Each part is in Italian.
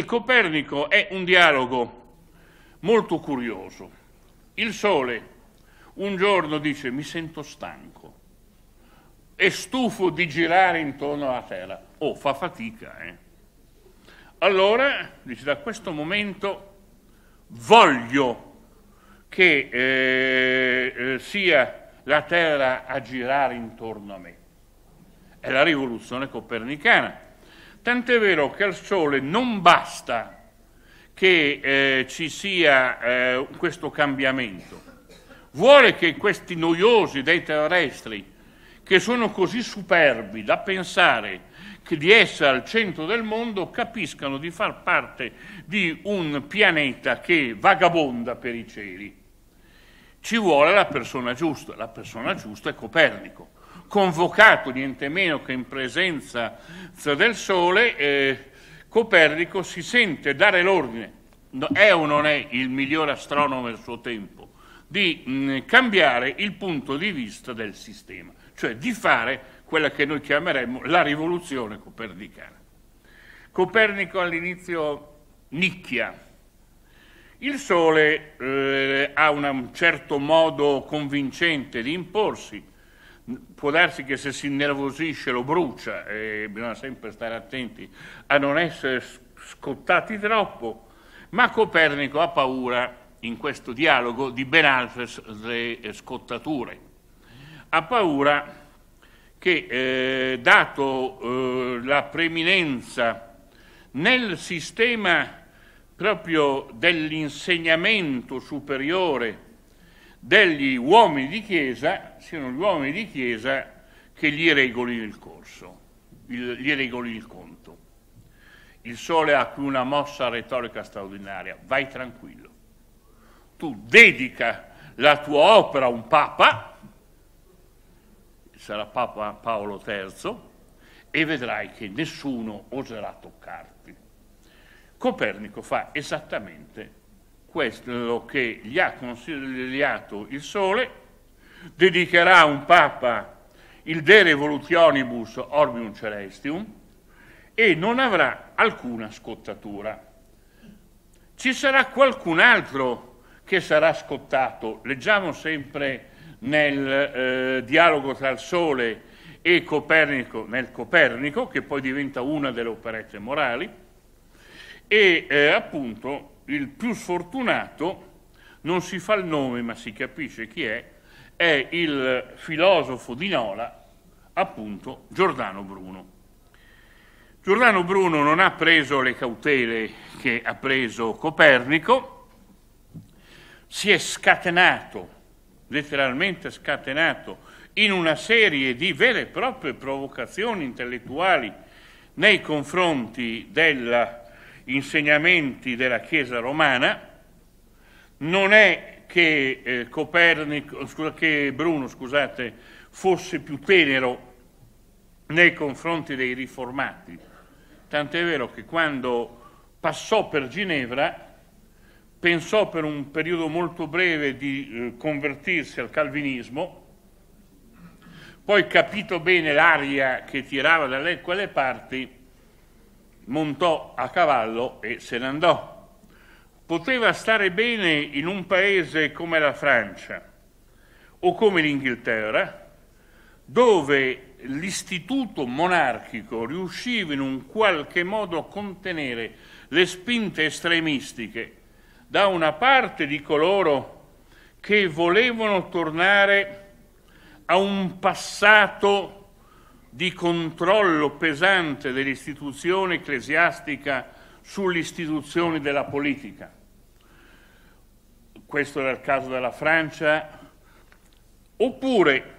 il Copernico è un dialogo molto curioso. Il Sole un giorno dice mi sento stanco e stufo di girare intorno alla Terra. Oh, fa fatica, eh? Allora, dice, da questo momento voglio che eh, eh sia la Terra a girare intorno a me. È la rivoluzione copernicana tant'è vero che al Sole non basta che eh, ci sia eh, questo cambiamento. Vuole che questi noiosi dei terrestri, che sono così superbi da pensare di essere al centro del mondo, capiscano di far parte di un pianeta che vagabonda per i cieli. Ci vuole la persona giusta, la persona giusta è Copernico convocato niente meno che in presenza del Sole, eh, Copernico si sente dare l'ordine, è o non è il miglior astronomo del suo tempo, di mh, mm, cambiare il punto di vista del sistema, cioè di fare quella che noi chiameremmo la rivoluzione copernicana. Copernico all'inizio nicchia. Il Sole eh, ha un certo modo convincente di imporsi, può darsi che se si innervosisce lo brucia e bisogna sempre stare attenti a non essere scottati troppo, ma Copernico ha paura in questo dialogo di ben altre scottature. Ha paura che, eh, dato eh, la preminenza nel sistema proprio dell'insegnamento superiore, degli uomini di Chiesa siano gli uomini di Chiesa che gli regolino il corso, gli regolino il conto. Il Sole ha qui una mossa retorica straordinaria, vai tranquillo. Tu dedica la tua opera a un Papa, sarà Papa Paolo III, e vedrai che nessuno oserà toccarti. Copernico fa esattamente quello che gli ha consigliato il Sole, dedicherà un Papa il De Revolutionibus Orbium Celestium e non avrà alcuna scottatura. Ci sarà qualcun altro che sarà scottato, leggiamo sempre nel eh, dialogo tra il Sole e Copernico, nel Copernico, che poi diventa una delle operette morali, e eh, appunto il più sfortunato, non si fa il nome ma si capisce chi è, è il filosofo di Nola, appunto Giordano Bruno. Giordano Bruno non ha preso le cautele che ha preso Copernico, si è scatenato, letteralmente scatenato, in una serie di vere e proprie provocazioni intellettuali nei confronti della insegnamenti della Chiesa romana, non è che, eh, Copernico, oh, scusa, che Bruno scusate, fosse più tenero nei confronti dei riformati, tant'è vero che quando passò per Ginevra pensò per un periodo molto breve di eh, convertirsi al calvinismo, poi capito bene l'aria che tirava da lei quelle parti, montò a cavallo e se ne andò. Poteva stare bene in un paese come la Francia o come l'Inghilterra, dove l'istituto monarchico riusciva in un qualche modo a contenere le spinte estremistiche da una parte di coloro che volevano tornare a un passato di controllo pesante dell'istituzione ecclesiastica sull'istituzione della politica. Questo era il caso della Francia, oppure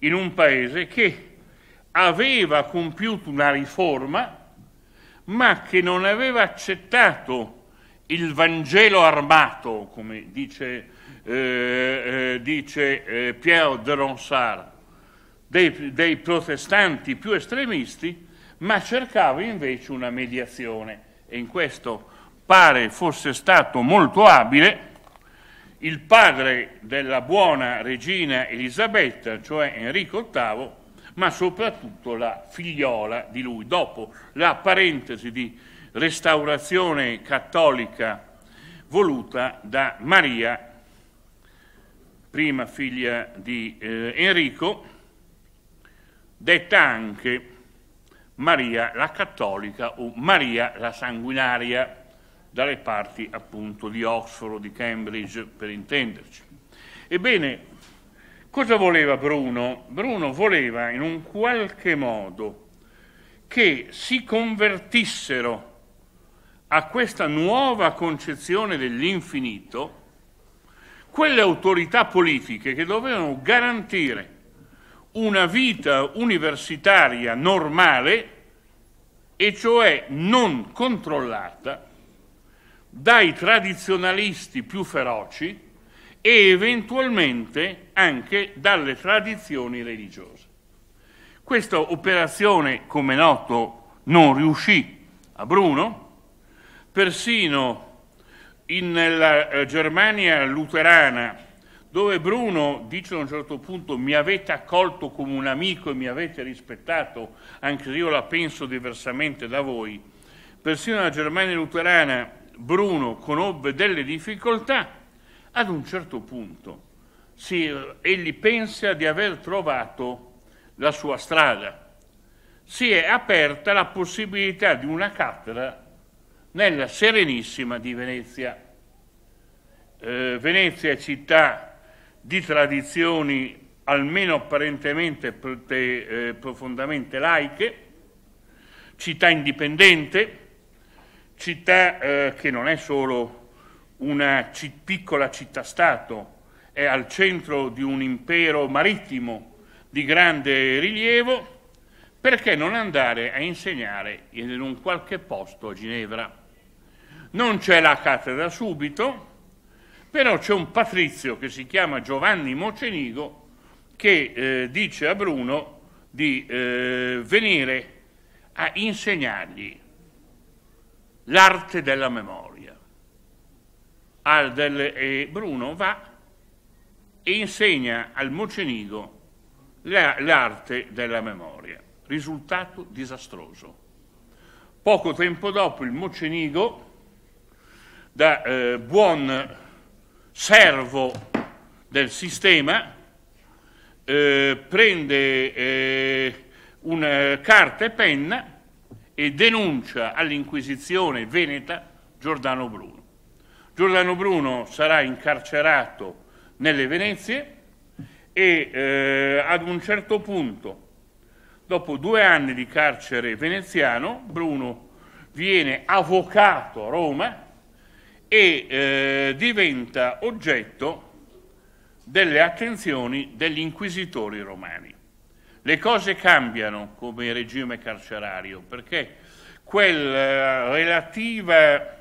in un paese che aveva compiuto una riforma ma che non aveva accettato il Vangelo armato, come dice, eh, eh dice eh, Pierre de Ronsard, dei, dei protestanti più estremisti, ma cercava invece una mediazione e in questo pare fosse stato molto abile il padre della buona regina Elisabetta, cioè Enrico VIII, ma soprattutto la figliola di lui. Dopo la parentesi di restaurazione cattolica voluta da Maria, prima figlia di eh, Enrico, detta anche Maria la Cattolica o Maria la Sanguinaria, dalle parti appunto di Oxford, di Cambridge, per intenderci. Ebbene, cosa voleva Bruno? Bruno voleva in un qualche modo che si convertissero a questa nuova concezione dell'infinito quelle autorità politiche che dovevano garantire una vita universitaria normale, e cioè non controllata dai tradizionalisti più feroci e eventualmente anche dalle tradizioni religiose. Questa operazione, come noto, non riuscì a Bruno, persino in, nella eh, Germania luterana dove Bruno dice a un certo punto mi avete accolto come un amico e mi avete rispettato, anche se io la penso diversamente da voi. Persino la Germania luterana Bruno conobbe delle difficoltà, ad un certo punto si, egli pensa di aver trovato la sua strada. Si è aperta la possibilità di una cattedra nella Serenissima di Venezia. Eh, Venezia è città di tradizioni almeno apparentemente eh, profondamente laiche, città indipendente, città eh, che non è solo una piccola città-stato, è al centro di un impero marittimo di grande rilievo, perché non andare a insegnare in un qualche posto a Ginevra? Non c'è la cattedra subito, però c'è un patrizio che si chiama Giovanni Mocenigo che eh, dice a Bruno di eh, venire a insegnargli l'arte della memoria. Delle, e Bruno va e insegna al Mocenigo la, l'arte della memoria. Risultato disastroso. Poco tempo dopo il Mocenigo, da eh, buon servo del sistema, eh, prende eh, una carta e penna e denuncia all'Inquisizione veneta Giordano Bruno. Giordano Bruno sarà incarcerato nelle Venezie e eh, ad un certo punto, dopo due anni di carcere veneziano, Bruno viene avvocato a Roma e eh, diventa oggetto delle attenzioni degli inquisitori romani. Le cose cambiano come regime carcerario perché quella eh, relativa,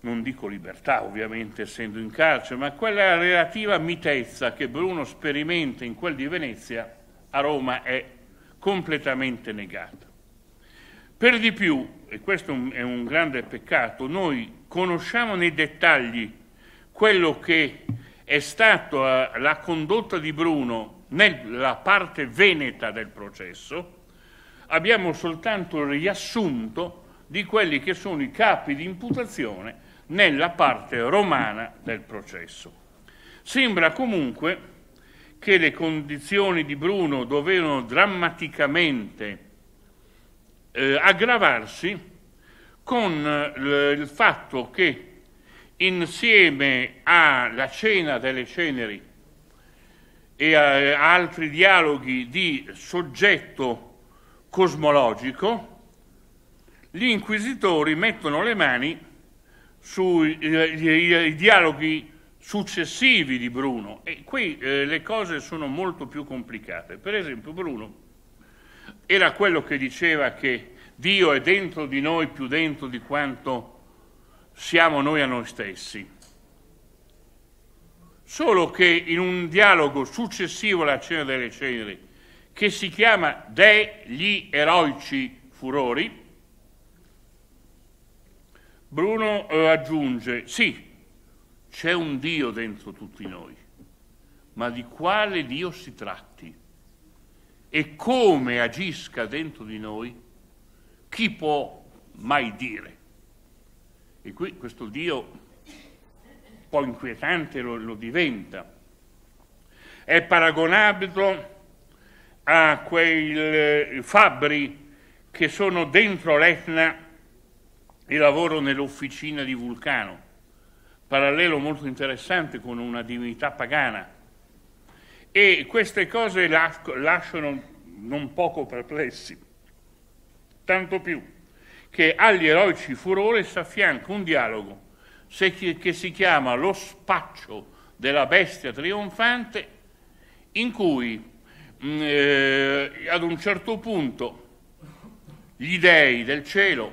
non dico libertà ovviamente essendo in carcere, ma quella relativa mitezza che Bruno sperimenta in quel di Venezia a Roma è completamente negata. Per di più, e questo è un grande peccato, noi conosciamo nei dettagli quello che è stata eh, la condotta di Bruno nella parte veneta del processo, abbiamo soltanto il riassunto di quelli che sono i capi di imputazione nella parte romana del processo. Sembra comunque che le condizioni di Bruno dovevano drammaticamente eh, aggravarsi con eh, il fatto che insieme alla cena delle ceneri e a, a eh, altri dialoghi di soggetto cosmologico, gli inquisitori mettono le mani sui eh, dialoghi successivi di Bruno e qui eh, le cose sono molto più complicate. Per esempio Bruno era quello che diceva che Dio è dentro di noi più dentro di quanto siamo noi a noi stessi. Solo che in un dialogo successivo alla cena delle ceneri, che si chiama Degli eroici furori, Bruno eh, aggiunge, sì, c'è un Dio dentro tutti noi, ma di quale Dio si tratti? e come agisca dentro di noi, chi può mai dire? E qui questo Dio un po' inquietante lo, lo diventa. È paragonabile a quei eh, fabbri che sono dentro l'Etna e lavorano nell'officina di Vulcano. Parallelo molto interessante con una divinità pagana e queste cose lasciano non poco perplessi, tanto più che agli eroici furore si affianca un dialogo che si chiama Lo spaccio della bestia trionfante, in cui mm, eh, ad un certo punto gli dei del cielo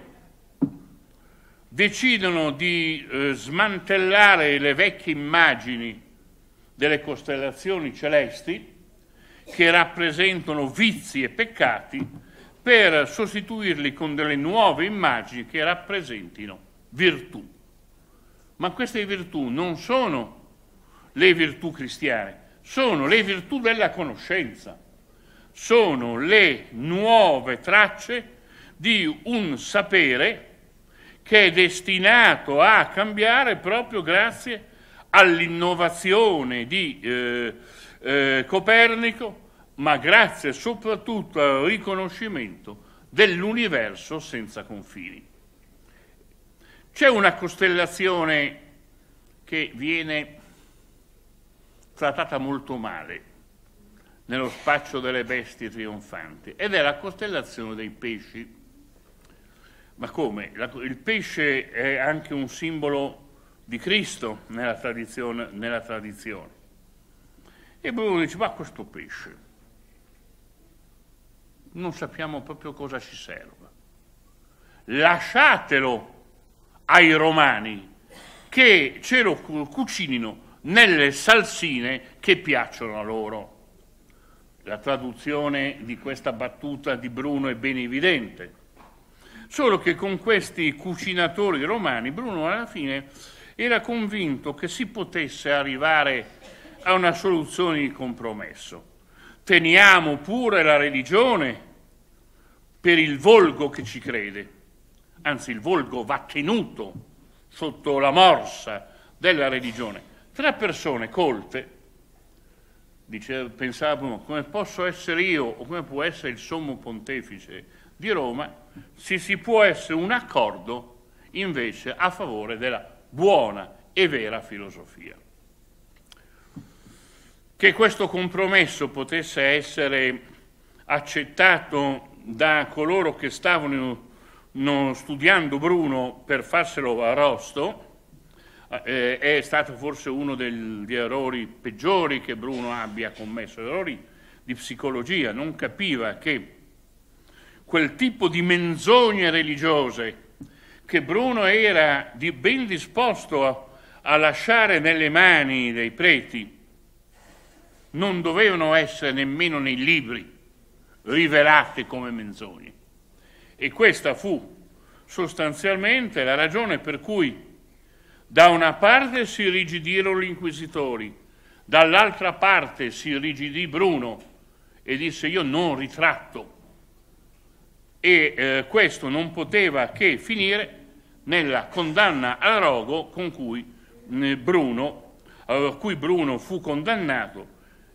decidono di eh, smantellare le vecchie immagini delle costellazioni celesti che rappresentano vizi e peccati per sostituirli con delle nuove immagini che rappresentino virtù. Ma queste virtù non sono le virtù cristiane, sono le virtù della conoscenza, sono le nuove tracce di un sapere che è destinato a cambiare proprio grazie a all'innovazione di eh, eh, Copernico, ma grazie soprattutto al riconoscimento dell'universo senza confini. C'è una costellazione che viene trattata molto male nello spaccio delle bestie trionfanti ed è la costellazione dei pesci. Ma come? il pesce è anche un simbolo di Cristo nella tradizione. Nella tradizione. E Bruno dice, ma questo pesce, non sappiamo proprio cosa ci serva. Lasciatelo ai romani che ce lo cucinino nelle salsine che piacciono a loro. La traduzione di questa battuta di Bruno è ben evidente. Solo che con questi cucinatori romani Bruno alla fine era convinto che si potesse arrivare a una soluzione di compromesso. Teniamo pure la religione per il volgo che ci crede, anzi il volgo va tenuto sotto la morsa della religione. Tre persone colte dice, pensavano come posso essere io o come può essere il sommo pontefice di Roma, se si può essere un accordo invece a favore della buona e vera filosofia. Che questo compromesso potesse essere accettato da coloro che stavano studiando Bruno per farselo arrosto, eh, è stato forse uno degli errori peggiori che Bruno abbia commesso, errori di psicologia, non capiva che quel tipo di menzogne religiose che Bruno era di ben disposto a, a lasciare nelle mani dei preti non dovevano essere nemmeno nei libri rivelate come menzogne. E questa fu sostanzialmente la ragione per cui da una parte si rigidirono gli inquisitori, dall'altra parte si rigidì Bruno e disse io non ritratto. E eh, questo non poteva che finire nella condanna a rogo con cui eh, Bruno, cui Bruno fu condannato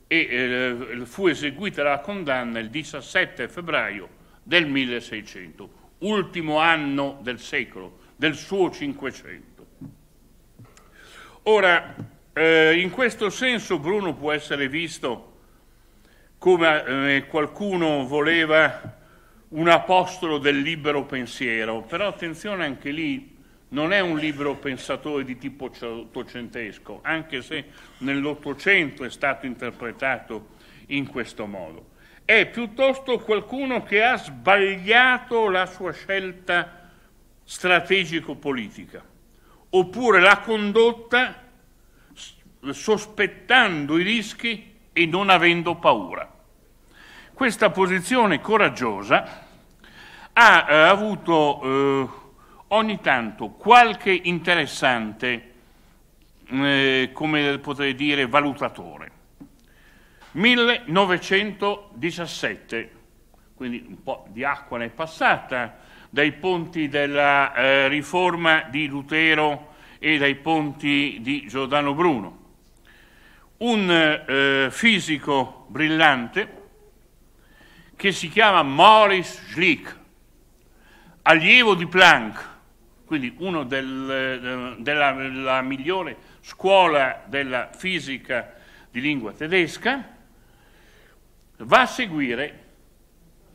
e eh, fu eseguita la condanna il 17 febbraio del 1600, ultimo anno del secolo, del suo Cinquecento. Ora, eh, in questo senso Bruno può essere visto come qualcuno voleva un apostolo del libero pensiero, però attenzione anche lì, non è un libero pensatore di tipo ottocentesco, anche se nell'Ottocento è stato interpretato in questo modo. È piuttosto qualcuno che ha sbagliato la sua scelta strategico-politica, oppure l'ha condotta sospettando i rischi e non avendo paura. Questa posizione coraggiosa ha eh, avuto eh, ogni tanto qualche interessante, eh, come potrei dire, valutatore. 1917, quindi un po' di acqua ne è passata, dai ponti della eh, riforma di Lutero e dai ponti di Giordano Bruno. Un eh, fisico brillante, che si chiama Morris Schlick, allievo di Planck, quindi uno del, eh, della, della migliore scuola della fisica di lingua tedesca, va a seguire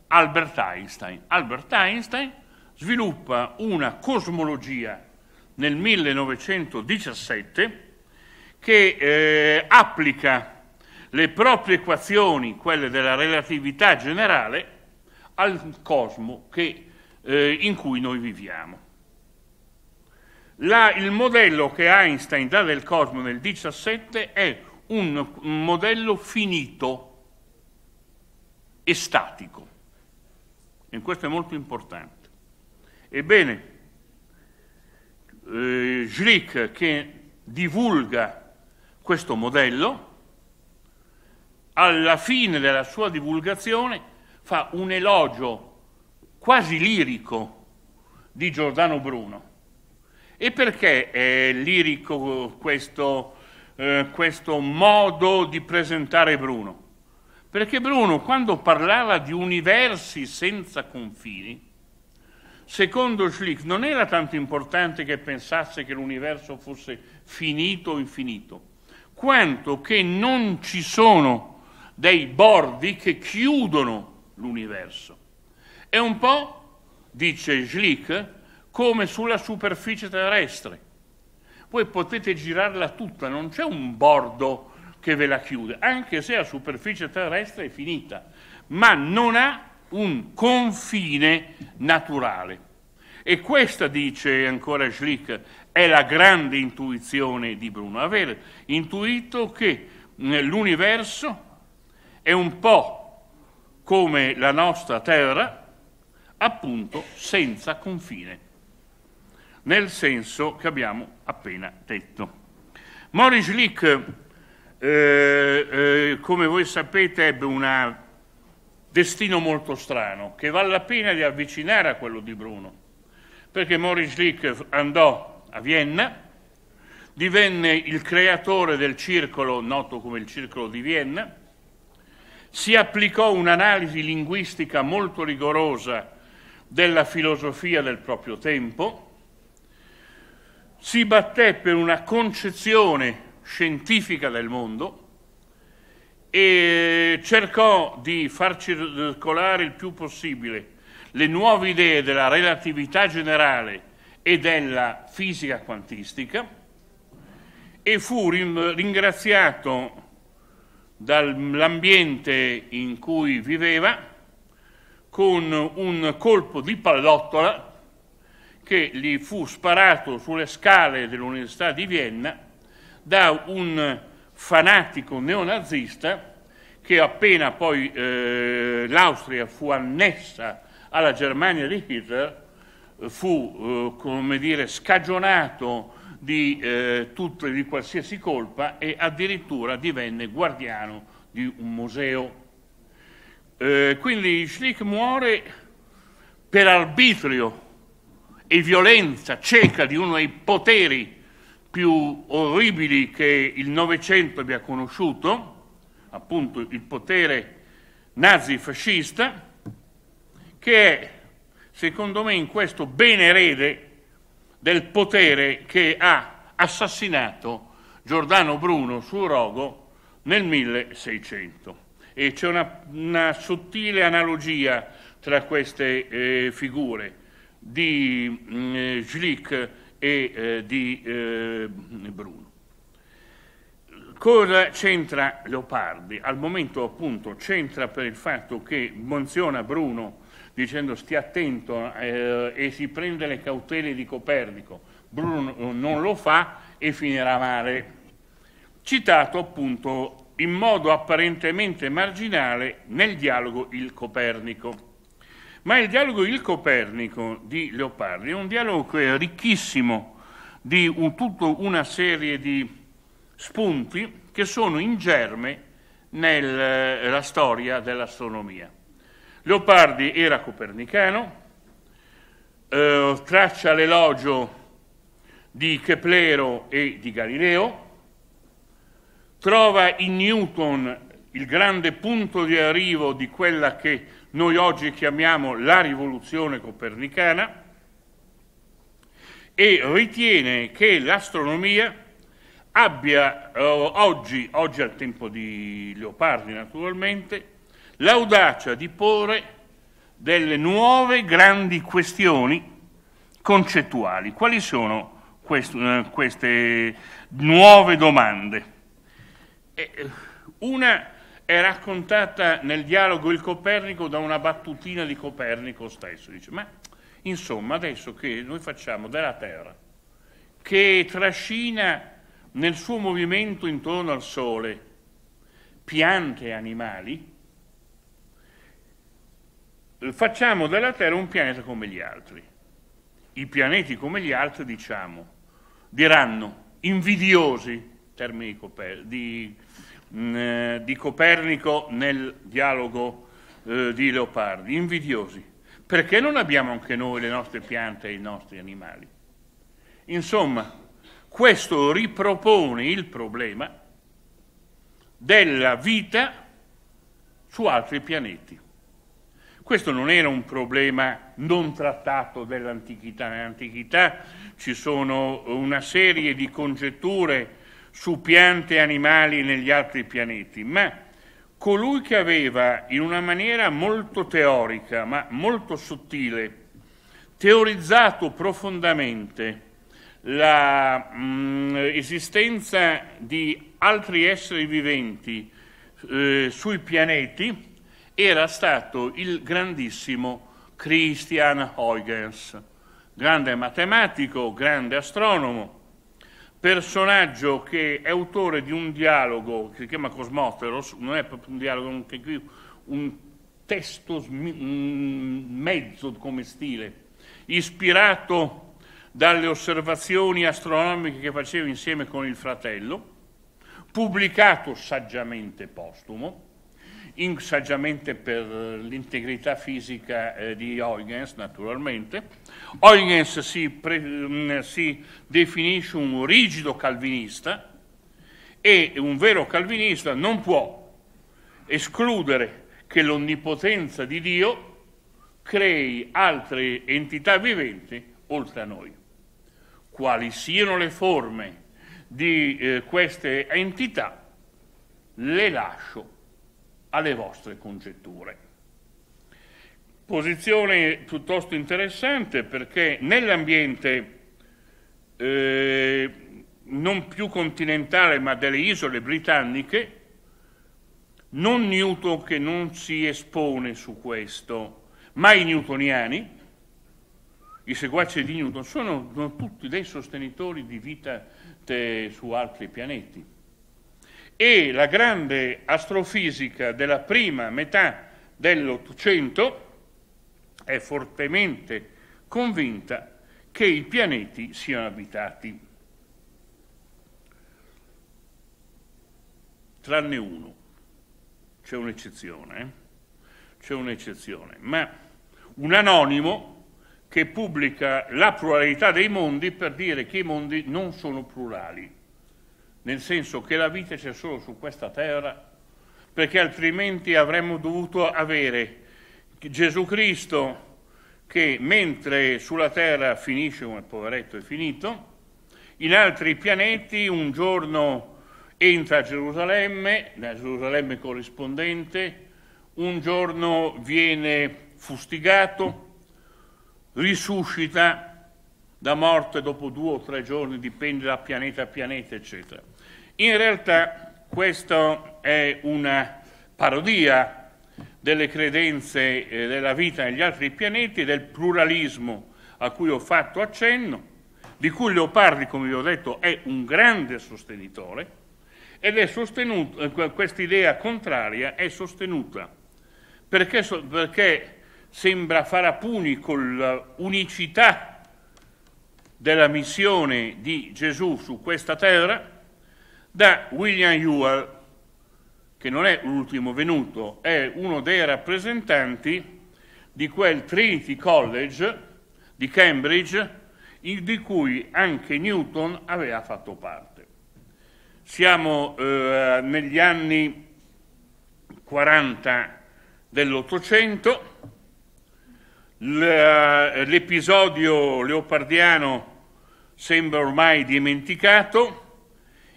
Albert Einstein. Albert Einstein sviluppa una cosmologia nel 1917 che eh, applica le proprie equazioni, quelle della relatività generale, al cosmo che, eh, in cui noi viviamo. La, il modello che Einstein dà del cosmo nel 17 è un, modello finito e statico. E questo è molto importante. Ebbene, eh, Schlick che divulga questo modello alla fine della sua divulgazione, fa un elogio quasi lirico di Giordano Bruno. E perché è lirico questo, eh, questo modo di presentare Bruno? Perché Bruno, quando parlava di universi senza confini, secondo Schlick non era tanto importante che pensasse che l'universo fosse finito o infinito, quanto che non ci sono dei bordi che chiudono l'universo. È un po', dice Schlick, come sulla superficie terrestre. Voi potete girarla tutta, non c'è un bordo che ve la chiude, anche se la superficie terrestre è finita, ma non ha un confine naturale. E questa, dice ancora Schlick, è la grande intuizione di Bruno, aver intuito che eh, l'universo è un po' come la nostra terra, appunto senza confine, nel senso che abbiamo appena detto. Maurice Lick, eh, eh, come voi sapete, ebbe un destino molto strano, che vale la pena di avvicinare a quello di Bruno, perché Maurice Lick andò a Vienna, divenne il creatore del circolo noto come il Circolo di Vienna, si applicò un'analisi linguistica molto rigorosa della filosofia del proprio tempo, si batté per una concezione scientifica del mondo e cercò di far circolare il più possibile le nuove idee della relatività generale e della fisica quantistica e fu ringraziato dall'ambiente in cui viveva con un colpo di pallottola che gli fu sparato sulle scale dell'Università di Vienna da un fanatico neonazista che appena poi eh, l'Austria fu annessa alla Germania di Hitler fu, eh, come dire, scagionato di, eh, e di qualsiasi colpa e addirittura divenne guardiano di un museo. Eh, quindi Schlick muore per arbitrio e violenza cieca di uno dei poteri più orribili che il Novecento abbia conosciuto, appunto il potere nazi-fascista, che è, secondo me, in questo ben erede del potere che ha assassinato Giordano Bruno su Rogo nel 1600. E c'è una, una sottile analogia tra queste eh, figure di mh, mm, eh, Schlick e eh, di eh, Bruno. Cosa c'entra Leopardi? Al momento appunto c'entra per il fatto che menziona Bruno dicendo stia attento eh, e si prende le cautele di Copernico. Bruno non lo fa e finirà male. Citato appunto in modo apparentemente marginale nel dialogo Il Copernico. Ma il dialogo Il Copernico di Leopardi è un dialogo ricchissimo di un, tutta una serie di spunti che sono in germe nella eh, storia dell'astronomia. Leopardi era copernicano, eh, traccia l'elogio di Keplero e di Galileo, trova in Newton il grande punto di arrivo di quella che noi oggi chiamiamo la rivoluzione copernicana e ritiene che l'astronomia abbia eh, oggi, oggi al tempo di Leopardi naturalmente, l'audacia di porre delle nuove grandi questioni concettuali. Quali sono quest- eh, queste nuove domande? Eh, una è raccontata nel dialogo Il Copernico da una battutina di Copernico stesso. Dice, ma insomma adesso che noi facciamo della Terra, che trascina nel suo movimento intorno al Sole piante e animali, facciamo della Terra un pianeta come gli altri. I pianeti come gli altri, diciamo, diranno invidiosi, termini di, Coper- di, mh, mm, eh, di Copernico nel dialogo eh, di Leopardi, invidiosi. Perché non abbiamo anche noi le nostre piante e i nostri animali? Insomma, questo ripropone il problema della vita su altri pianeti. Questo non era un problema non trattato dell'antichità. Nell'antichità ci sono una serie di congetture su piante e animali negli altri pianeti, ma colui che aveva in una maniera molto teorica, ma molto sottile, teorizzato profondamente l'esistenza mm, di altri esseri viventi eh, sui pianeti, era stato il grandissimo Christian Huygens, grande matematico, grande astronomo, personaggio che è autore di un dialogo che si chiama Cosmoteros, non è proprio un dialogo, è un testo mezzo come stile, ispirato dalle osservazioni astronomiche che faceva insieme con il fratello, pubblicato saggiamente postumo, insaggiamente per l'integrità fisica eh, di Huygens naturalmente. Huygens si, pre, mh, mm, si definisce un rigido calvinista e un vero calvinista non può escludere che l'onnipotenza di Dio crei altre entità viventi oltre a noi. Quali siano le forme di eh, queste entità, le lascio alle vostre congetture. Posizione piuttosto interessante perché nell'ambiente eh, non più continentale ma delle isole britanniche, non Newton che non si espone su questo, ma i newtoniani, i seguaci di Newton, sono, sono tutti dei sostenitori di vita te, eh, su altri pianeti e la grande astrofisica della prima metà dell'Ottocento è fortemente convinta che i pianeti siano abitati, tranne uno, c'è un'eccezione, eh? c'è un'eccezione, ma un anonimo che pubblica la pluralità dei mondi per dire che i mondi non sono plurali nel senso che la vita c'è solo su questa terra, perché altrimenti avremmo dovuto avere Gesù Cristo che mentre sulla terra finisce come poveretto è finito, in altri pianeti un giorno entra a Gerusalemme, nella Gerusalemme corrispondente, un giorno viene fustigato, risuscita da morte dopo due o tre giorni, dipende da pianeta a pianeta, eccetera. In realtà questa è una parodia delle credenze eh, della vita negli altri pianeti, del pluralismo a cui ho fatto accenno, di cui Leopardi, come vi ho detto, è un grande sostenitore, ed è sostenuta, eh, questa idea contraria è sostenuta perché, perché sembra fare a pugni con l'unicità della missione di Gesù su questa terra, da William Ewell, che non è l'ultimo venuto, è uno dei rappresentanti di quel Trinity College di Cambridge di cui anche Newton aveva fatto parte. Siamo eh, negli anni 40 dell'Ottocento, eh, l'episodio leopardiano sembra ormai dimenticato,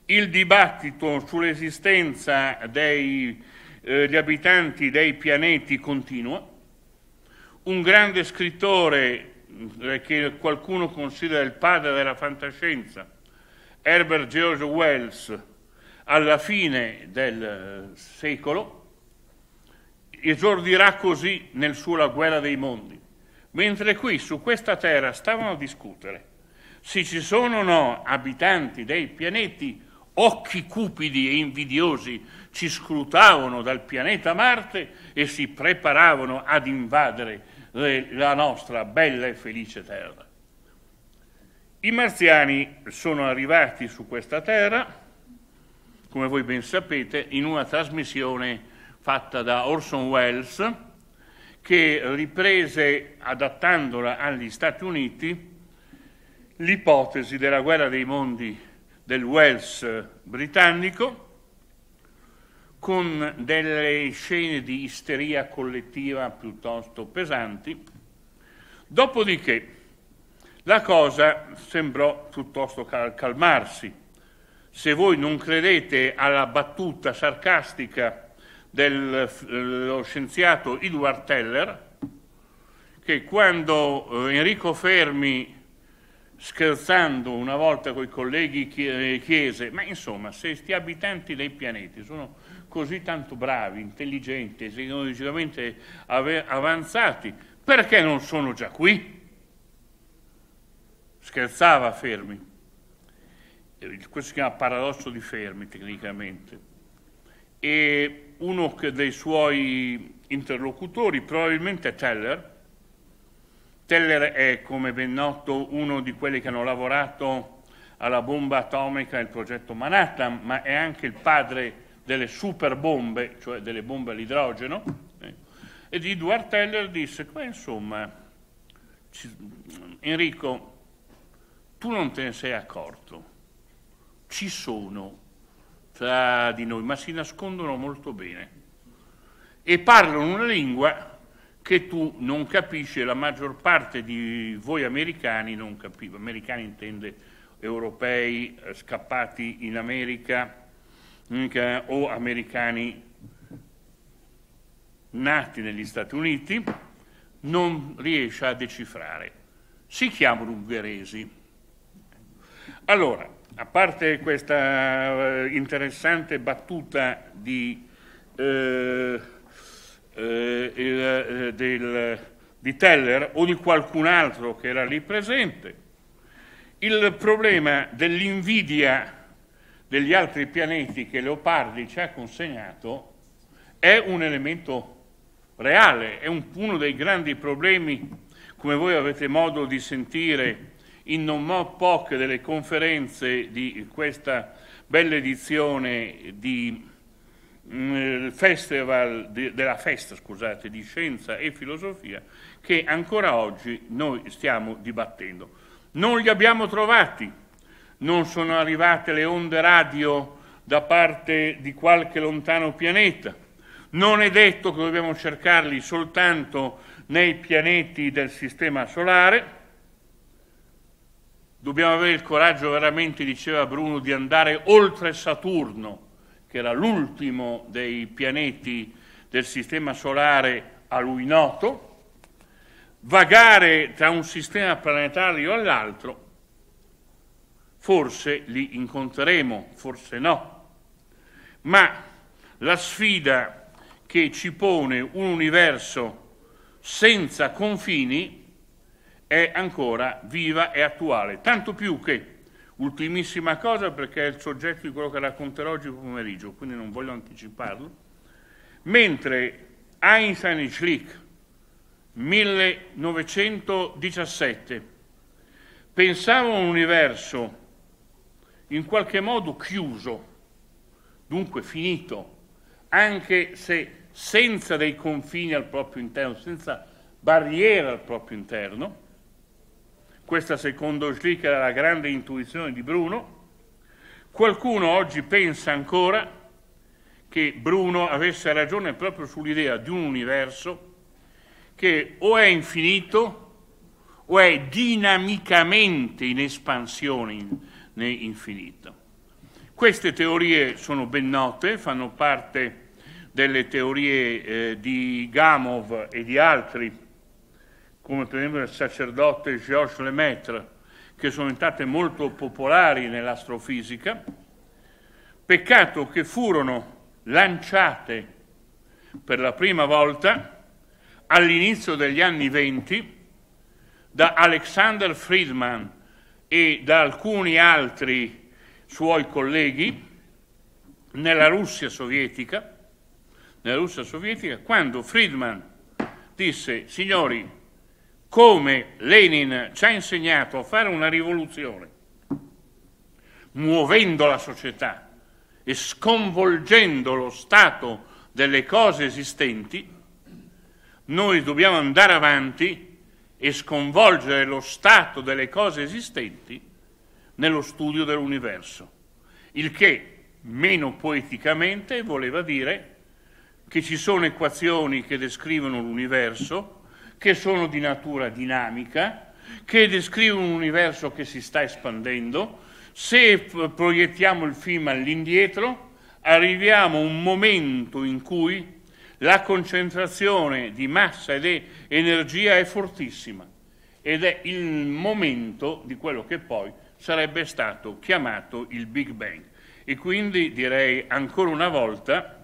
il dibattito sull'esistenza degli eh, abitanti dei pianeti continua. Un grande scrittore eh, che qualcuno considera il padre della fantascienza, Herbert George Wells, alla fine del eh, secolo, esordirà così nel suo La guerra dei mondi, mentre qui su questa terra stavano a discutere se ci sono o no abitanti dei pianeti occhi cupidi e invidiosi ci scrutavano dal pianeta Marte e si preparavano ad invadere le, la nostra bella e felice Terra. I marziani sono arrivati su questa Terra, come voi ben sapete, in una trasmissione fatta da Orson Welles che riprese, adattandola agli Stati Uniti, l'ipotesi della guerra dei mondi del Wells britannico, con delle scene di isteria collettiva piuttosto pesanti, dopodiché la cosa sembrò piuttosto cal- calmarsi. Se voi non credete alla battuta sarcastica dello scienziato Edward Teller, che quando eh, Enrico Fermi scherzando una volta con i colleghi eh, chiese, ma insomma se questi abitanti dei pianeti sono così tanto bravi, intelligenti, tecnologicamente avanzati, perché non sono già qui? Scherzava Fermi, eh, questo si chiama paradosso di Fermi tecnicamente, e uno dei suoi interlocutori, probabilmente Teller, Teller è, come ben noto, uno di quelli che hanno lavorato alla bomba atomica, il progetto Manhattan, ma è anche il padre delle superbombe, cioè delle bombe all'idrogeno. Eh. Ed Edward Teller disse, beh insomma, Enrico, tu non te ne sei accorto, ci sono tra di noi, ma si nascondono molto bene e parlano una lingua che tu non capisci, la maggior parte di voi americani non capiva, americani intende europei eh, scappati in America mm, eh, o americani nati negli Stati Uniti, non riesce a decifrare. Si chiamano ungheresi. Allora, a parte questa eh, interessante battuta di... Eh, eh, il, eh, del, di Teller o di qualcun altro che era lì presente. Il problema dell'invidia degli altri pianeti che Leopardi ci ha consegnato è un elemento reale, è un, uno dei grandi problemi, come voi avete modo di sentire in non poche delle conferenze di questa bella edizione di mh, mm, festival de, della festa scusate, di scienza e filosofia che ancora oggi noi stiamo dibattendo. Non li abbiamo trovati, non sono arrivate le onde radio da parte di qualche lontano pianeta, non è detto che dobbiamo cercarli soltanto nei pianeti del sistema solare, dobbiamo avere il coraggio veramente, diceva Bruno, di andare oltre Saturno che era l'ultimo dei pianeti del sistema solare a lui noto, vagare tra un sistema planetario all'altro, forse li incontreremo, forse no, ma la sfida che ci pone un universo senza confini è ancora viva e attuale, tanto più che Ultimissima cosa perché è il soggetto di quello che racconterò oggi pomeriggio, quindi non voglio anticiparlo. Mentre Einstein e Schlick, 1917, pensavano un universo in qualche modo chiuso, dunque finito, anche se senza dei confini al proprio interno, senza barriere al proprio interno, questa secondo Schlick era la grande intuizione di Bruno. Qualcuno oggi pensa ancora che Bruno avesse ragione proprio sull'idea di un universo che o è infinito o è dinamicamente in espansione in, infinito. Queste teorie sono ben note, fanno parte delle teorie eh, di Gamov e di altri come per esempio il sacerdote Georges Lemaitre, che sono diventate molto popolari nell'astrofisica, peccato che furono lanciate per la prima volta all'inizio degli anni venti da Alexander Friedman e da alcuni altri suoi colleghi nella Russia sovietica, nella Russia sovietica quando Friedman disse signori come Lenin ci ha insegnato a fare una rivoluzione, muovendo la società e sconvolgendo lo stato delle cose esistenti, noi dobbiamo andare avanti e sconvolgere lo stato delle cose esistenti nello studio dell'universo, il che meno poeticamente voleva dire che ci sono equazioni che descrivono l'universo, che sono di natura dinamica, che descrivono un universo che si sta espandendo. Se proiettiamo il film all'indietro, arriviamo a un momento in cui la concentrazione di massa ed energia è fortissima ed è il momento di quello che poi sarebbe stato chiamato il Big Bang. E quindi direi ancora una volta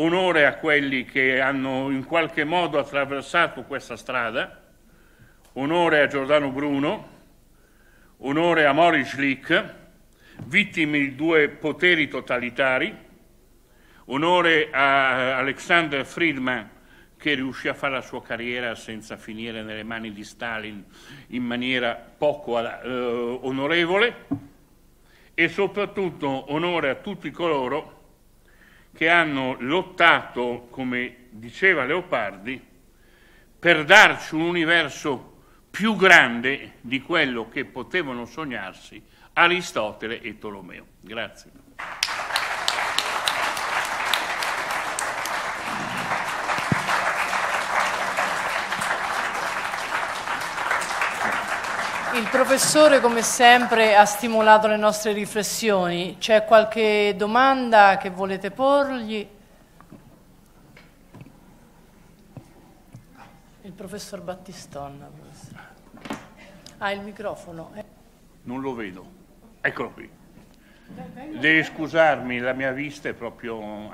onore a quelli che hanno in qualche modo attraversato questa strada, onore a Giordano Bruno, onore a Moritz Schlick, vittime di due poteri totalitari, onore a Alexander Friedman che riuscì a fare la sua carriera senza finire nelle mani di Stalin in maniera poco eh, onorevole e soprattutto onore a tutti coloro che hanno lottato, come diceva Leopardi, per darci un universo più grande di quello che potevano sognarsi Aristotele e Tolomeo. Grazie. Il professore come sempre ha stimolato le nostre riflessioni. C'è qualche domanda che volete porgli? Il professor Battistonna. Ha ah, il microfono. Eh. Non lo vedo. Eccolo qui. Devi scusarmi, la mia vista è proprio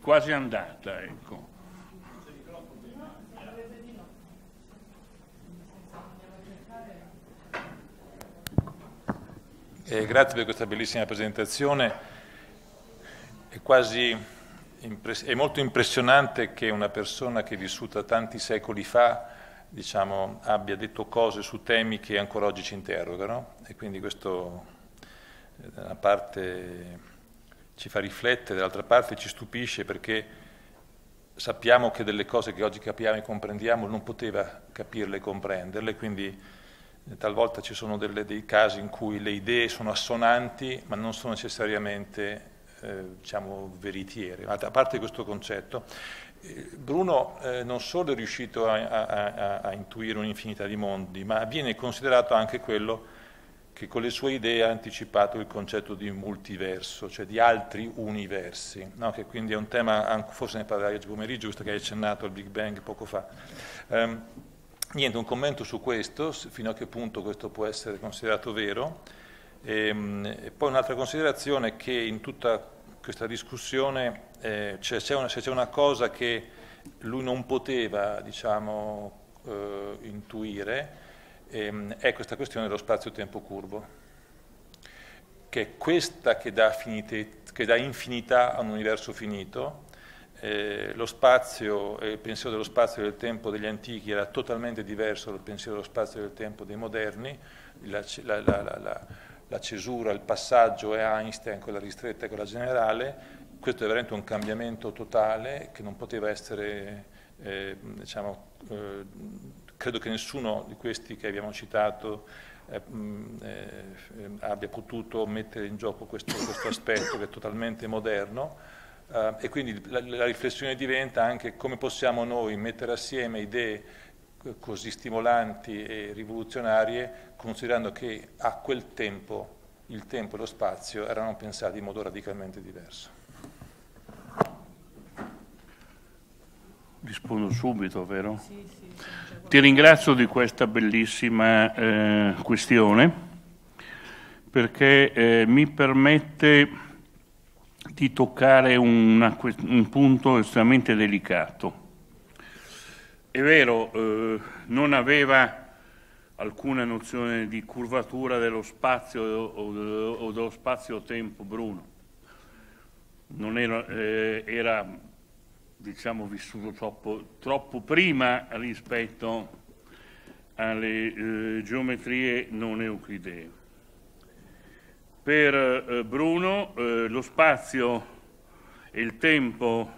quasi andata. Ecco. Eh, grazie per questa bellissima presentazione. È, quasi, è molto impressionante che una persona che è vissuta tanti secoli fa diciamo, abbia detto cose su temi che ancora oggi ci interrogano e quindi questo eh, da una parte ci fa riflettere, dall'altra parte ci stupisce perché sappiamo che delle cose che oggi capiamo e comprendiamo non poteva capirle e comprenderle, quindi talvolta ci sono delle, dei casi in cui le idee sono assonanti ma non sono necessariamente eh, diciamo, veritiere. A parte questo concetto, eh, Bruno eh, non solo è riuscito a, a, a intuire un'infinità di mondi, ma viene considerato anche quello che con le sue idee ha anticipato il concetto di multiverso, cioè di altri universi, no? che quindi è un tema, forse ne parlerai oggi pomeriggio, giusto che hai accennato al Big Bang poco fa. Um, Niente, un commento su questo, fino a che punto questo può essere considerato vero. E, ehm, e poi un'altra considerazione è che in tutta questa discussione eh, c'è, c'è una, se c'è una cosa che lui non poteva diciamo, eh, intuire ehm, è questa questione dello spazio-tempo curvo, che è questa che dà, finite, che dà infinità a un universo finito eh, lo spazio e eh, il pensiero dello spazio e del tempo degli antichi era totalmente diverso dal pensiero dello spazio e del tempo dei moderni, la, la, la, la cesura, il passaggio è Einstein, quella ristretta e quella generale, questo è veramente un cambiamento totale che non poteva essere, eh, diciamo, eh, credo che nessuno di questi che abbiamo citato eh, eh abbia potuto mettere in gioco questo, questo aspetto che è totalmente moderno Uh, e quindi la, la, riflessione diventa anche come possiamo noi mettere assieme idee eh, così stimolanti e rivoluzionarie, considerando che a quel tempo il tempo e lo spazio erano pensati in modo radicalmente diverso. Rispondo subito, vero? Sì, sì, Ti ringrazio di questa bellissima eh, questione perché eh, mi permette di toccare una, un punto estremamente delicato. È vero, eh, non aveva alcuna nozione di curvatura dello spazio o, dello spazio-tempo Bruno. Non era, eh, era diciamo, vissuto troppo, troppo, prima rispetto alle eh, geometrie non euclidee. Per eh, Bruno eh, lo spazio e il tempo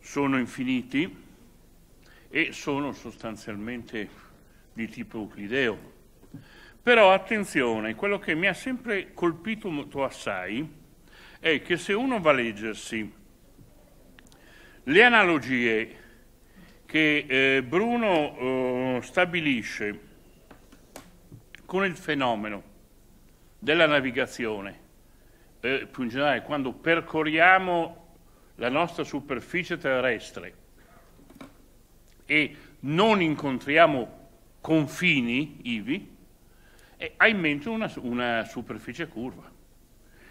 sono infiniti e sono sostanzialmente di tipo euclideo. Però attenzione, quello che mi ha sempre colpito molto assai è che se uno va a leggersi le analogie che eh, Bruno eh, stabilisce con il fenomeno della navigazione, eh, più in generale quando percorriamo la nostra superficie terrestre e non incontriamo confini ivi, e eh, ha in mente una, una, superficie curva,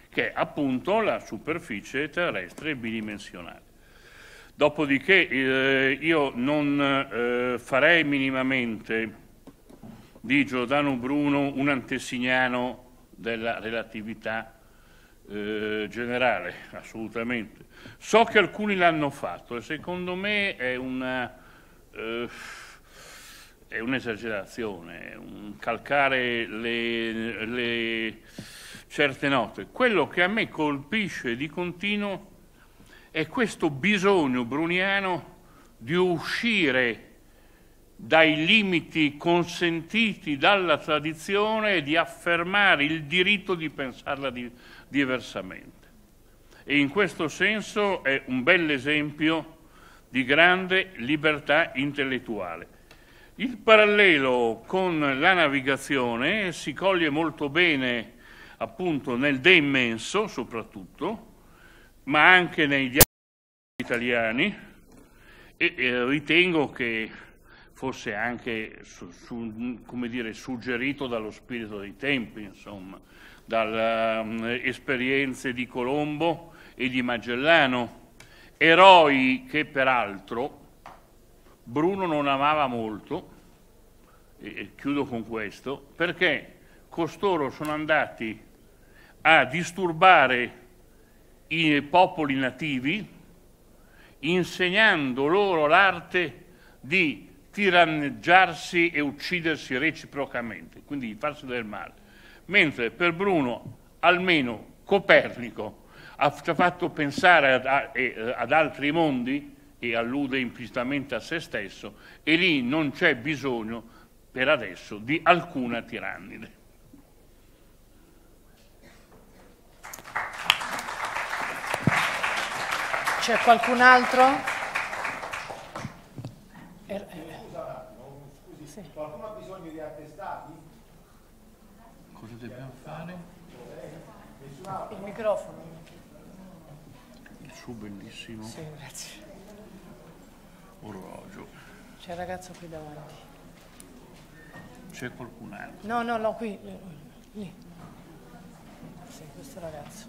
che è appunto la superficie terrestre bidimensionale. Dopodiché eh, io non eh, farei minimamente di Giordano Bruno un antesignano della relatività eh, generale, assolutamente. So che alcuni l'hanno fatto e secondo me è una... Eh, è un'esagerazione, un calcare le, le certe note. Quello che a me colpisce di continuo è questo bisogno bruniano di uscire dai limiti consentiti dalla tradizione e di affermare il diritto di pensarla di, diversamente. E in questo senso è un bel esempio di grande libertà intellettuale. Il parallelo con la navigazione si coglie molto bene appunto nel De Immenso soprattutto, ma anche nei dialoghi italiani e, e eh, ritengo che fosse anche su, su, dire, suggerito dallo spirito dei tempi, insomma, dalle um, esperienze di Colombo e di Magellano, eroi che peraltro Bruno non amava molto, e, e chiudo con questo, perché costoro sono andati a disturbare i popoli nativi insegnando loro l'arte di tiranneggiarsi e uccidersi reciprocamente, quindi di farsi del male. Mentre per Bruno, almeno Copernico, ha fatto pensare ad, eh, ad altri mondi e allude implicitamente a se stesso, e lì non c'è bisogno per adesso di alcuna tirannide. C'è qualcun altro? Il microfono. Il suo bellissimo. Sì, grazie. Orologio. C'è il ragazzo qui davanti. C'è qualcun altro? No, no, no, qui. Lì. Sì, questo ragazzo.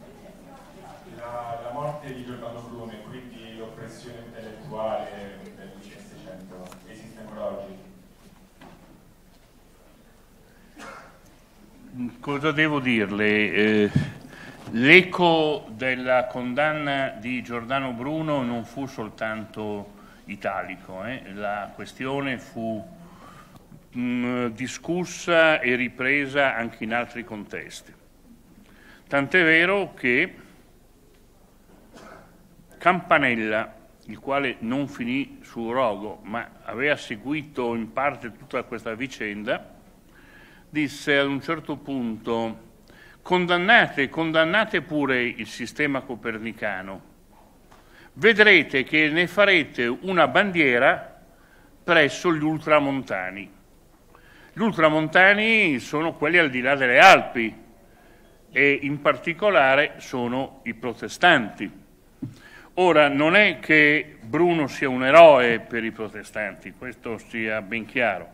La, la morte di Giordano Bruno, quindi l'oppressione intellettuale del 1600, esiste ancora oggi? Cosa devo dirle? Eh, L'eco della condanna di Giordano Bruno non fu soltanto italico, eh? la questione fu mh, mm, discussa e ripresa anche in altri contesti. Tant'è vero che Campanella, il quale non finì su Rogo, ma aveva seguito in parte tutta questa vicenda, disse ad un certo punto condannate, condannate pure il sistema copernicano, vedrete che ne farete una bandiera presso gli ultramontani. Gli ultramontani sono quelli al di là delle Alpi e in particolare sono i protestanti. Ora, non è che Bruno sia un eroe per i protestanti, questo sia ben chiaro,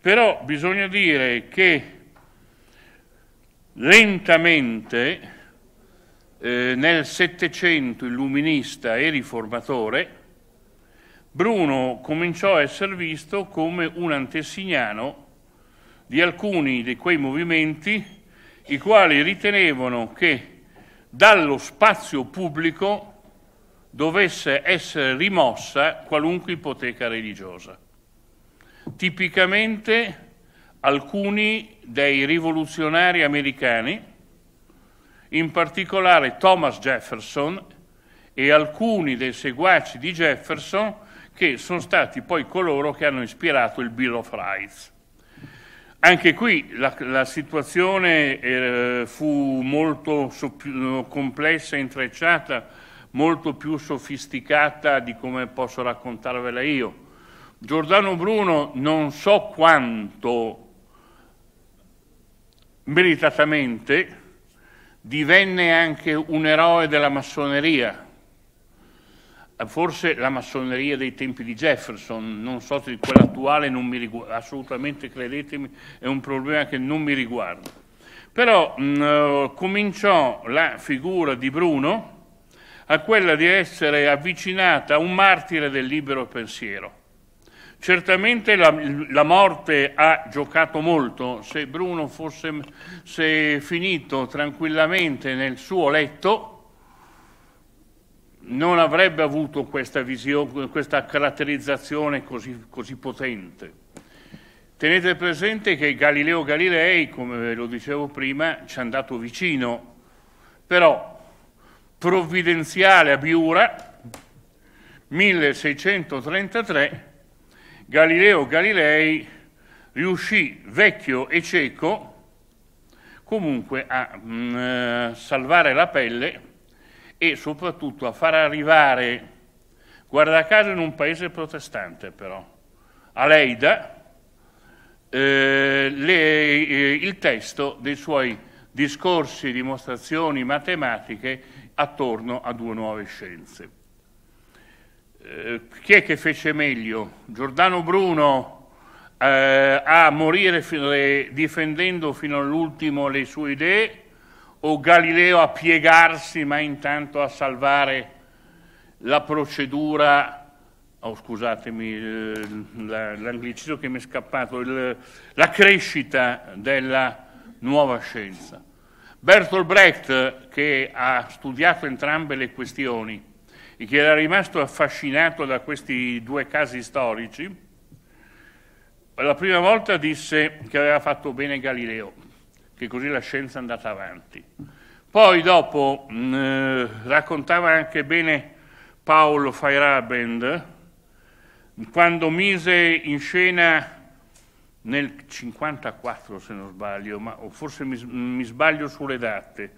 però bisogna dire che Lentamente eh, nel Settecento illuminista e riformatore, Bruno cominciò a essere visto come un antesignano di alcuni di quei movimenti i quali ritenevano che dallo spazio pubblico dovesse essere rimossa qualunque ipoteca religiosa. Tipicamente alcuni dei rivoluzionari americani, in particolare Thomas Jefferson e alcuni dei seguaci di Jefferson che sono stati poi coloro che hanno ispirato il Bill of Rights. Anche qui la, la situazione eh, fu molto so, complessa, intrecciata, molto più sofisticata di come posso raccontarvela io. Giordano Bruno non so quanto meritatamente divenne anche un eroe della massoneria, eh, forse la massoneria dei tempi di Jefferson, non so se quella attuale non mi riguarda, assolutamente credetemi, è un problema che non mi riguarda. Però mh, mm, eh, cominciò la figura di Bruno a quella di essere avvicinata a un martire del libero pensiero Certamente la, la, morte ha giocato molto, se Bruno fosse se finito tranquillamente nel suo letto non avrebbe avuto questa, visione, questa caratterizzazione così, così potente. Tenete presente che Galileo Galilei, come ve lo dicevo prima, ci è andato vicino, però provvidenziale a Biura, 1633, Galileo Galilei riuscì, vecchio e cieco, comunque a mh, mm, eh, salvare la pelle e soprattutto a far arrivare, guarda caso in un paese protestante però, a Leida, eh, le, eh, il testo dei suoi discorsi, dimostrazioni matematiche attorno a due nuove scienze eh, chi è che fece meglio? Giordano Bruno eh, a morire fi difendendo fino all'ultimo le sue idee o Galileo a piegarsi ma intanto a salvare la procedura, oh, scusatemi eh, l'anglicismo che mi è scappato, il, la crescita della nuova scienza. Bertolt Brecht, che ha studiato entrambe le questioni, e che era rimasto affascinato da questi due casi storici, la prima volta disse che aveva fatto bene Galileo, che così la scienza è andata avanti. Poi dopo mm, eh, raccontava anche bene Paolo Feyerabend quando mise in scena nel 54 se non sbaglio, ma o forse mi, mi sbaglio sulle date,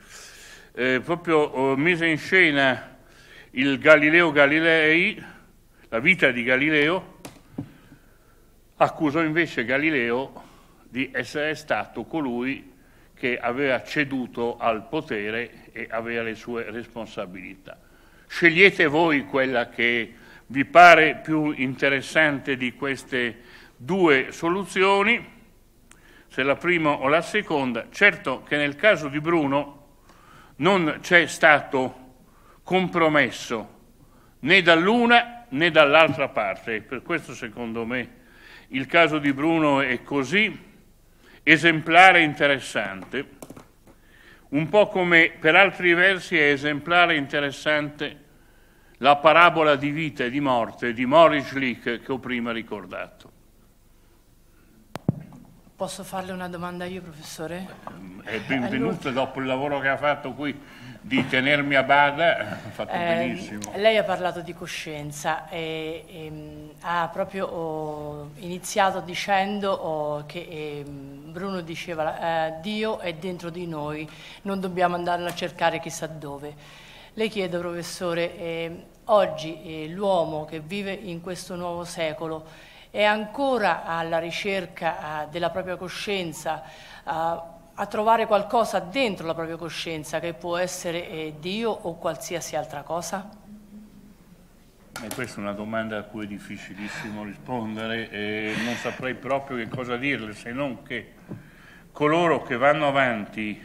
eh, proprio oh, mise in scena il Galileo Galilei, la vita di Galileo, accusò invece Galileo di essere stato colui che aveva ceduto al potere e aveva le sue responsabilità. Scegliete voi quella che vi pare più interessante di queste due soluzioni, se la prima o la seconda. Certo che nel caso di Bruno non c'è stato compromesso né dall'una né dall'altra parte. Per questo secondo me il caso di Bruno è così esemplare e interessante, un po' come per altri versi è esemplare e interessante la parabola di vita e di morte di Moritz Schlick che ho prima ricordato. Posso farle una domanda io, professore? È benvenuta dopo il lavoro che ha fatto qui di tenermi a bada, ha fatto eh, benissimo. Lei ha parlato di coscienza e, e ehm, ha proprio oh, iniziato dicendo oh, che eh, Bruno diceva eh, Dio è dentro di noi, non dobbiamo andarlo a cercare chissà dove. Le chiedo professore, ehm, oggi eh, l'uomo che vive in questo nuovo secolo è ancora alla ricerca ah, della propria coscienza, ah, a trovare qualcosa dentro la propria coscienza che può essere eh, Dio o qualsiasi altra cosa? E questa è una domanda a cui è difficilissimo rispondere e non saprei proprio che cosa dirle se non che coloro che vanno avanti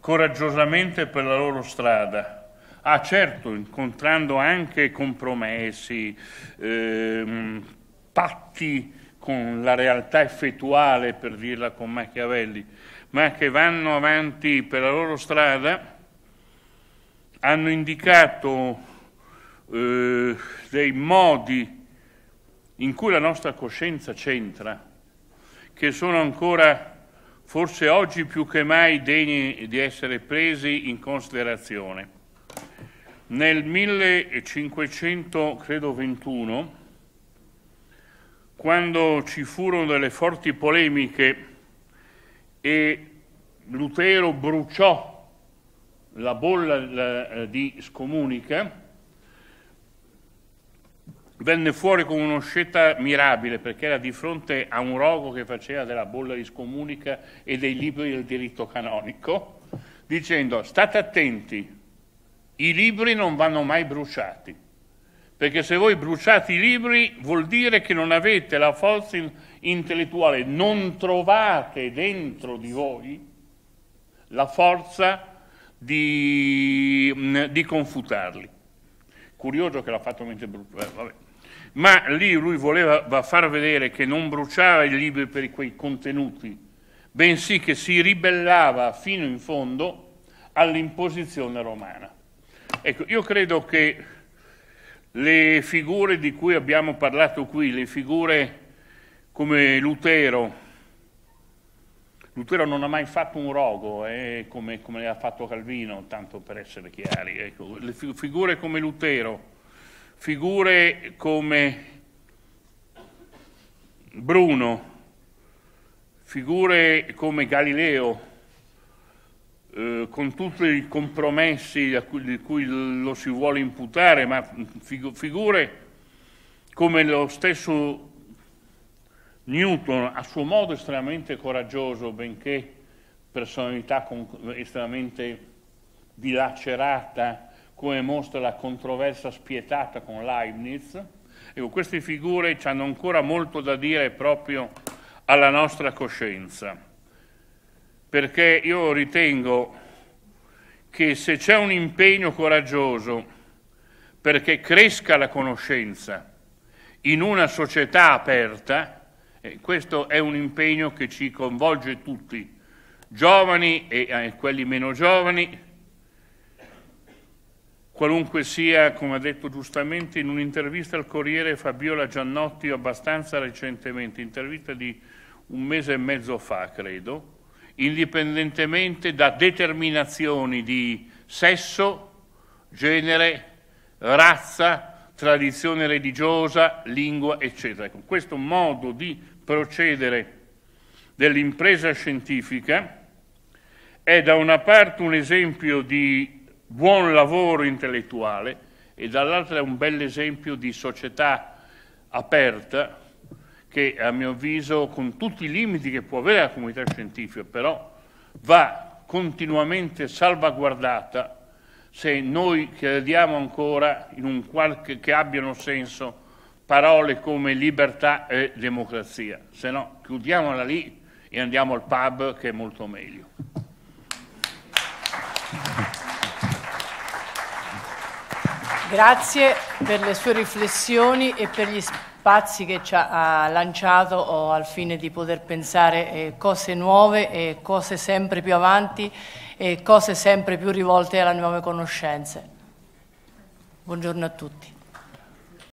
coraggiosamente per la loro strada, Ah certo, incontrando anche compromessi, ehm, patti con la realtà effettuale, per dirla con Machiavelli, ma che vanno avanti per la loro strada, hanno indicato eh, dei modi in cui la nostra coscienza c'entra, che sono ancora forse oggi più che mai degni di essere presi in considerazione. Nel 1521, quando ci furono delle forti polemiche e Lutero bruciò la bolla eh, di scomunica, venne fuori con un'oscetta mirabile perché era di fronte a un rogo che faceva della bolla di scomunica e dei libri del diritto canonico, dicendo state attenti, i libri non vanno mai bruciati perché se voi bruciate i libri vuol dire che non avete la forza intellettuale, non trovate dentro di voi la forza di, di confutarli. Curioso che l'ha fatto mentre bruciava. Eh, Ma lì lui voleva far vedere che non bruciava i libri per quei contenuti, bensì che si ribellava fino in fondo all'imposizione romana. Ecco, io credo che le figure di cui abbiamo parlato qui, le figure come Lutero, Lutero non ha mai fatto un rogo, eh, come, come ha fatto Calvino, tanto per essere chiari, ecco. le figure come Lutero, figure come Bruno, figure come Galileo, eh, con tutti i compromessi cui, di cui lo si vuole imputare, ma fig figure come lo stesso Newton, a suo modo estremamente coraggioso, benché personalità estremamente dilacerata, come mostra la controversa spietata con Leibniz. Ecco, queste figure ci hanno ancora molto da dire proprio alla nostra coscienza perché io ritengo che se c'è un impegno coraggioso perché cresca la conoscenza in una società aperta, eh, questo è un impegno che ci coinvolge tutti, giovani e eh, quelli meno giovani, qualunque sia, come ha detto giustamente in un'intervista al Corriere Fabiola Giannotti abbastanza recentemente, intervista di un mese e mezzo fa credo, indipendentemente da determinazioni di sesso, genere, razza, tradizione religiosa, lingua, eccetera. Con ecco, questo modo di procedere dell'impresa scientifica è da una parte un esempio di buon lavoro intellettuale e dall'altra è un bell'esempio di società aperta che a mio avviso con tutti i limiti che può avere la comunità scientifica però va continuamente salvaguardata se noi crediamo ancora in un qualche, che abbiano senso parole come libertà e democrazia, se no chiudiamola lì e andiamo al pub che è molto meglio. Grazie per le sue riflessioni e per gli spunti spazi che ci ha lanciato al fine di poter pensare eh, cose nuove e cose sempre più avanti e cose sempre più rivolte alle nuove conoscenze. Buongiorno a tutti.